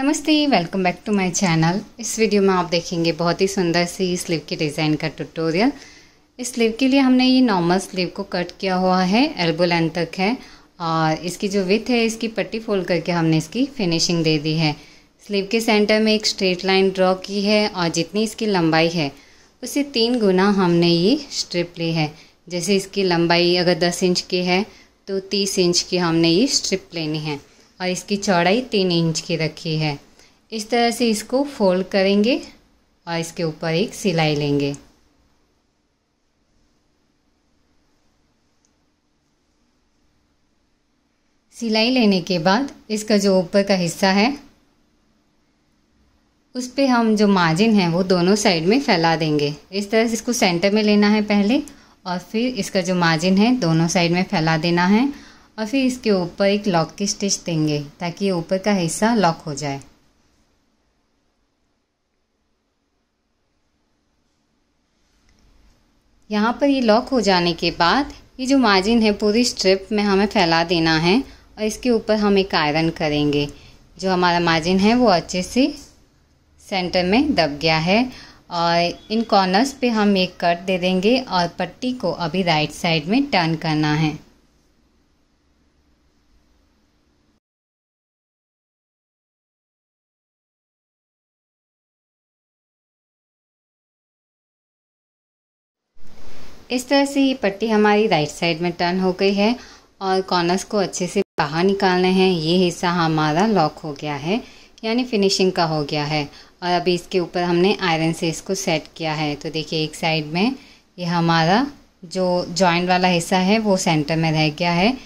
नमस्ते welcome back to my channel इस video में आप देखेंगे बहुत ही सुंदर सी स्लीव की डिज़ाइन का ट्यूटोरियल इस स्लीव के लिए हमने ये नॉर्मल स्लीव को कट किया हुआ है एल्बो लेंथ तक है और इसकी जो विथ है इसकी पट्टी फोल्ड करके हमने इसकी फिनिशिंग दे दी है स्लीव के सेंटर में एक स्ट्रेट लाइन ड्रॉ की है और जितनी इसकी लंबाई है उसे तीन गुना हमने ये स्ट्रिप ली है जैसे इसकी लंबाई अगर दस इंच की है तो तीस इंच की हमने ये स्ट्रिप लेनी है और इसकी चौड़ाई तीन इंच की रखी है इस तरह से इसको फोल्ड करेंगे और इसके ऊपर एक सिलाई लेंगे सिलाई लेने के बाद इसका जो ऊपर का हिस्सा है उस पर हम जो मार्जिन है वो दोनों साइड में फैला देंगे इस तरह से इसको सेंटर में लेना है पहले और फिर इसका जो मार्जिन है दोनों साइड में फैला देना है और फिर इसके ऊपर एक लॉक की स्टिच देंगे ताकि ये ऊपर का हिस्सा लॉक हो जाए यहाँ पर ये लॉक हो जाने के बाद ये जो मार्जिन है पूरी स्ट्रिप में हमें फैला देना है और इसके ऊपर हम एक आयरन करेंगे जो हमारा मार्जिन है वो अच्छे से सेंटर में दब गया है और इन कॉर्नर्स पे हम एक कट दे देंगे और पट्टी को अभी राइट साइड में टर्न करना है इस तरह से ये पट्टी हमारी राइट साइड में टर्न हो गई है और कॉर्नर्स को अच्छे से बाहर निकालना है ये हिस्सा हमारा लॉक हो गया है यानी फिनिशिंग का हो गया है और अभी इसके ऊपर हमने आयरन से इसको सेट किया है तो देखिए एक साइड में ये हमारा जो जॉइंट वाला हिस्सा है वो सेंटर में रह गया है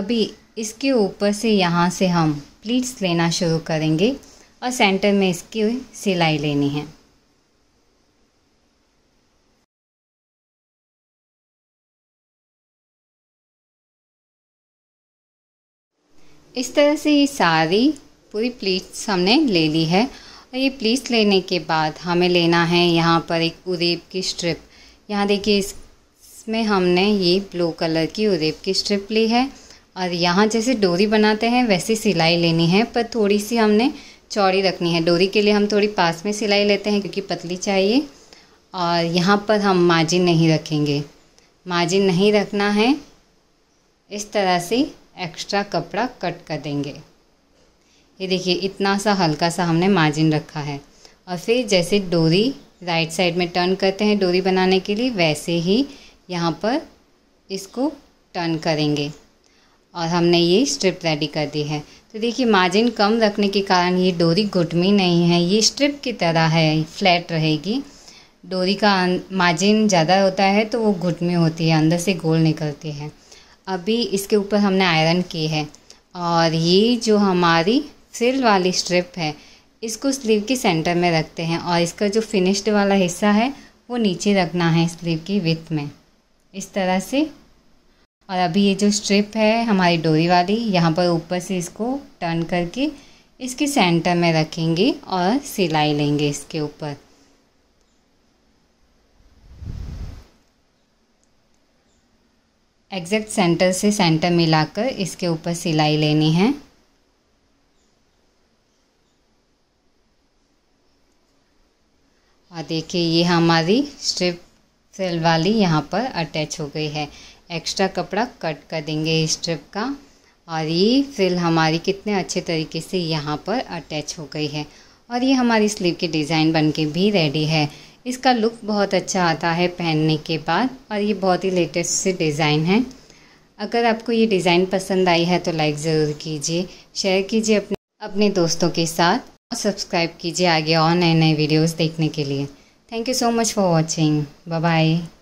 अभी इसके ऊपर से यहाँ से हम प्लीट्स लेना शुरू करेंगे और सेंटर में इसकी सिलाई लेनी है इस तरह से ये सारी पूरी प्लीट्स हमने ले ली है और ये प्लीट्स लेने के बाद हमें लेना है यहाँ पर एक उरेब की स्ट्रिप यहाँ देखिए इसमें हमने ये ब्लू कलर की उरेब की स्ट्रिप ली है और यहाँ जैसे डोरी बनाते हैं वैसे सिलाई लेनी है पर थोड़ी सी हमने चौड़ी रखनी है डोरी के लिए हम थोड़ी पास में सिलाई लेते हैं क्योंकि पतली चाहिए और यहाँ पर हम मार्जिन नहीं रखेंगे मार्जिन नहीं रखना है इस तरह से एक्स्ट्रा कपड़ा कट कर देंगे ये देखिए इतना सा हल्का सा हमने मार्जिन रखा है और फिर जैसे डोरी राइट साइड में टर्न करते हैं डोरी बनाने के लिए वैसे ही यहाँ पर इसको टर्न करेंगे और हमने ये स्ट्रिप रेडी कर दी है तो देखिए मार्जिन कम रखने के कारण ये डोरी घुटमी नहीं है ये स्ट्रिप की तरह है फ्लैट रहेगी डोरी का मार्जिन ज़्यादा होता है तो वो घुटमी होती है अंदर से गोल निकलती है अभी इसके ऊपर हमने आयरन की है और ये जो हमारी सिल वाली स्ट्रिप है इसको स्लीव के सेंटर में रखते हैं और इसका जो फिनिश्ड वाला हिस्सा है वो नीचे रखना है स्लीव की विथ में इस तरह से और अभी ये जो स्ट्रिप है हमारी डोरी वाली यहाँ पर ऊपर से इसको टर्न करके इसके सेंटर में रखेंगे और सिलाई लेंगे इसके ऊपर एग्जैक्ट सेंटर से सेंटर मिलाकर इसके ऊपर सिलाई लेनी है और देखिए ये हमारी स्ट्रिप सेल वाली यहाँ पर अटैच हो गई है एक्स्ट्रा कपड़ा कट कर देंगे इस स्ट्रिप का और ये फिल हमारी कितने अच्छे तरीके से यहाँ पर अटैच हो गई है और ये हमारी स्लीव की डिज़ाइन बनके भी रेडी है इसका लुक बहुत अच्छा आता है पहनने के बाद और ये बहुत ही लेटेस्ट से डिज़ाइन है अगर आपको ये डिज़ाइन पसंद आई है तो लाइक ज़रूर कीजिए शेयर कीजिए अपने अपने दोस्तों के साथ और सब्सक्राइब कीजिए आगे और नए नए वीडियोस देखने के लिए thank you so much for watching bye bye